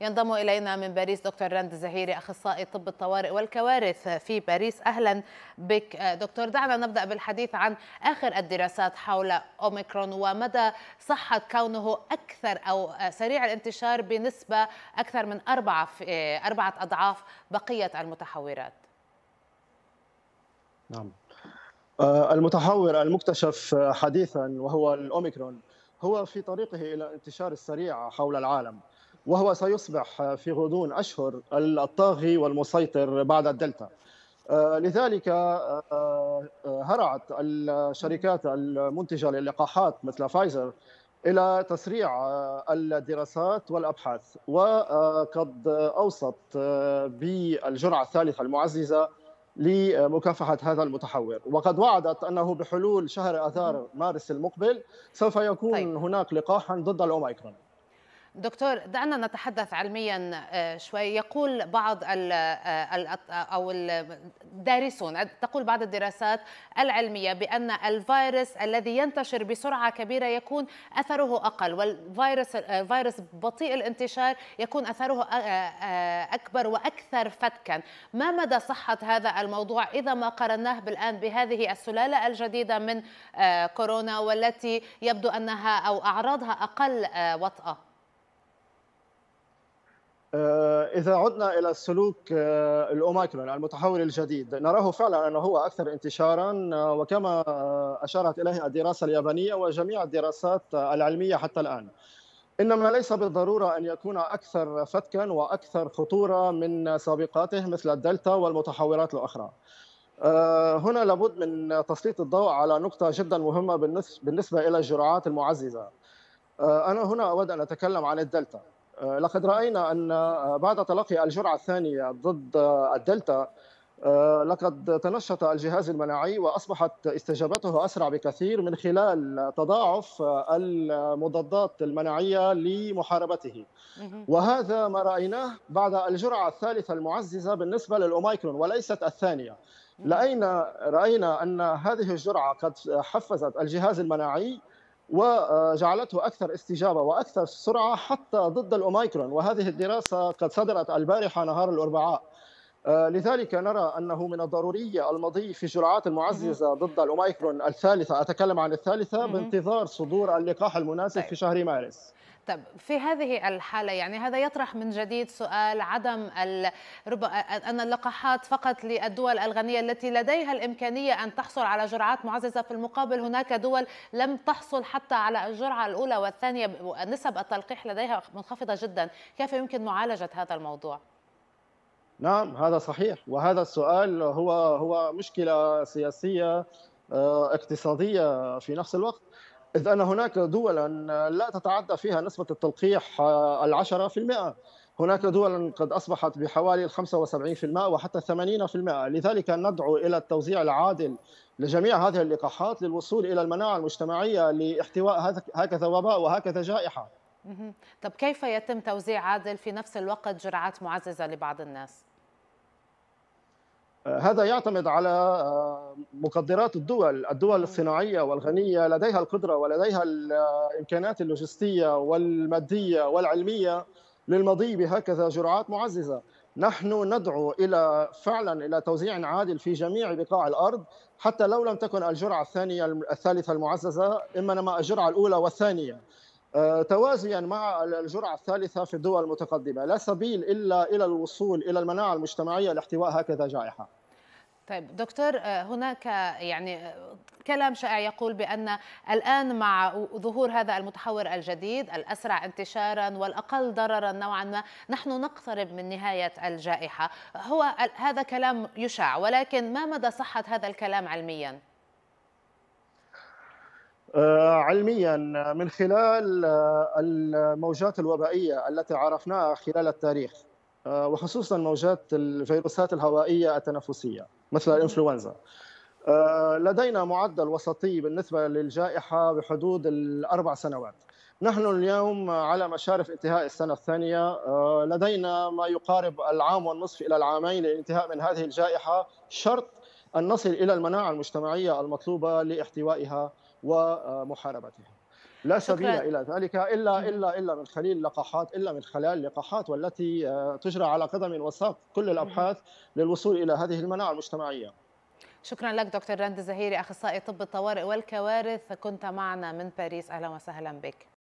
ينضم إلينا من باريس دكتور رند زهيري أخصائي طب الطوارئ والكوارث في باريس أهلا بك آه، دكتور دعنا نبدأ بالحديث عن آخر الدراسات حول أوميكرون ومدى صحة كونه أكثر أو آه، سريع الانتشار بنسبة أكثر من أربعة, آه، أربعة أضعاف بقية المتحورات نعم المتحور المكتشف حديثا وهو الأوميكرون هو في طريقه إلى الانتشار السريع حول العالم وهو سيصبح في غضون أشهر الطاغي والمسيطر بعد الدلتا آه، لذلك آه، آه، هرعت الشركات المنتجة للقاحات مثل فايزر إلى تسريع الدراسات والأبحاث وقد أوصت بالجرعة الثالثة المعززة لمكافحة هذا المتحور وقد وعدت أنه بحلول شهر أذار مارس المقبل سوف يكون طيب. هناك لقاحا ضد الأوميكرون دكتور دعنا نتحدث علميا آه، شوي يقول بعض ال آه، آه، او الدارسون تقول بعض الدراسات العلميه بان الفيروس الذي ينتشر بسرعه كبيره يكون اثره اقل والفيروس فيروس بطيء الانتشار يكون اثره اكبر واكثر فتكا ما مدى صحه هذا الموضوع اذا ما قارناه بالان بهذه السلاله الجديده من كورونا والتي يبدو انها او اعراضها اقل وطأه آه، إذا عدنا إلى السلوك آه، الأوميكرون المتحول الجديد نراه فعلا أنه هو أكثر انتشارا آه، وكما أشارت إليه الدراسة اليابانية وجميع الدراسات العلمية حتى الآن إنما ليس بالضرورة أن يكون أكثر فتكا وأكثر خطورة من سابقاته مثل الدلتا والمتحورات الأخرى هنا لابد من تسليط الضوء على نقطة جدا مهمة بالنسبة إلى الجرعات المعززة أنا هنا أود أن أتكلم عن الدلتا آه، لقد راينا ان آه، بعد تلقي الجرعه الثانيه ضد آه، الدلتا لقد تنشط الجهاز المناعي واصبحت استجابته اسرع بكثير من خلال تضاعف المضادات المناعيه لمحاربته وهذا ما رايناه بعد الجرعه الثالثه المعززه بالنسبه للاوميكرون وليست الثانيه راينا راينا ان هذه الجرعه قد حفزت الجهاز المناعي وجعلته اكثر استجابه واكثر سرعه حتى ضد الاوميكرون وهذه الدراسه قد صدرت البارحه نهار الاربعاء آه، لذلك نرى انه من الضروري المضي في الجرعات المعززه ضد الاوميكرون الثالثه اتكلم عن الثالثه بانتظار صدور اللقاح المناسب طيب. في شهر مارس طب في هذه الحالة يعني هذا يطرح من جديد سؤال عدم رب... أن اللقاحات فقط للدول الغنية التي لديها الإمكانية أن تحصل على جرعات معززة في المقابل هناك دول لم تحصل حتى على الجرعة الأولى والثانية نسب التلقيح لديها منخفضة جدا كيف يمكن معالجة هذا الموضوع؟ نعم هذا صحيح وهذا السؤال هو هو مشكلة سياسية آه، اقتصادية في نفس الوقت إذ أن هناك دولا لا تتعدى فيها نسبة التلقيح آه، العشرة في المئة هناك دولا قد أصبحت بحوالي 75% وحتى 80% لذلك ندعو إلى التوزيع العادل لجميع هذه اللقاحات للوصول إلى المناعة المجتمعية لاحتواء هكذا وباء وهكذا جائحة طب كيف يتم توزيع عادل في نفس الوقت جرعات معززة لبعض الناس؟ هذا يعتمد على آه، مقدرات الدول الدول الصناعية والغنية لديها القدرة ولديها الإمكانات اللوجستية والمادية والعلمية للمضي بهكذا جرعات معززة نحن ندعو إلى فعلا إلى توزيع عادل في جميع بقاع الأرض حتى لو لم تكن الجرعة الثانية الثالثة المعززة إنما الجرعة الأولى والثانية آه، توازيا مع الجرعه الثالثه في الدول المتقدمه، لا سبيل الا الى الوصول الى المناعه المجتمعيه لاحتواء هكذا جائحه. طيب دكتور آه، هناك آه، يعني كلام شائع يقول بأن الآن مع ظهور هذا المتحور الجديد الأسرع انتشارا والأقل ضررا نوعا ما نحن نقترب من نهاية الجائحة هو هذا كلام يشاع ولكن ما مدى صحة هذا الكلام علميا؟ آه، علميا آه، من خلال آه، الموجات الوبائيه التي عرفناها خلال التاريخ وخصوصا موجات الفيروسات الهوائيه التنفسيه مثل الانفلونزا لدينا معدل وسطي بالنسبه للجائحه بحدود الاربع سنوات نحن اليوم على مشارف انتهاء السنه الثانيه لدينا ما يقارب العام والنصف الى العامين للانتهاء من هذه الجائحه شرط ان نصل الى المناعه المجتمعيه المطلوبه لاحتوائها ومحاربتها لا سبيل الى ذلك الا الا الا من خلال لقاحات الا من خلال لقاحات والتي آه، تجرى على قدم وساق كل الابحاث للوصول الى هذه المناعه المجتمعيه. شكرا لك دكتور رند الزهيري اخصائي طب الطوارئ والكوارث كنت معنا من باريس اهلا وسهلا بك.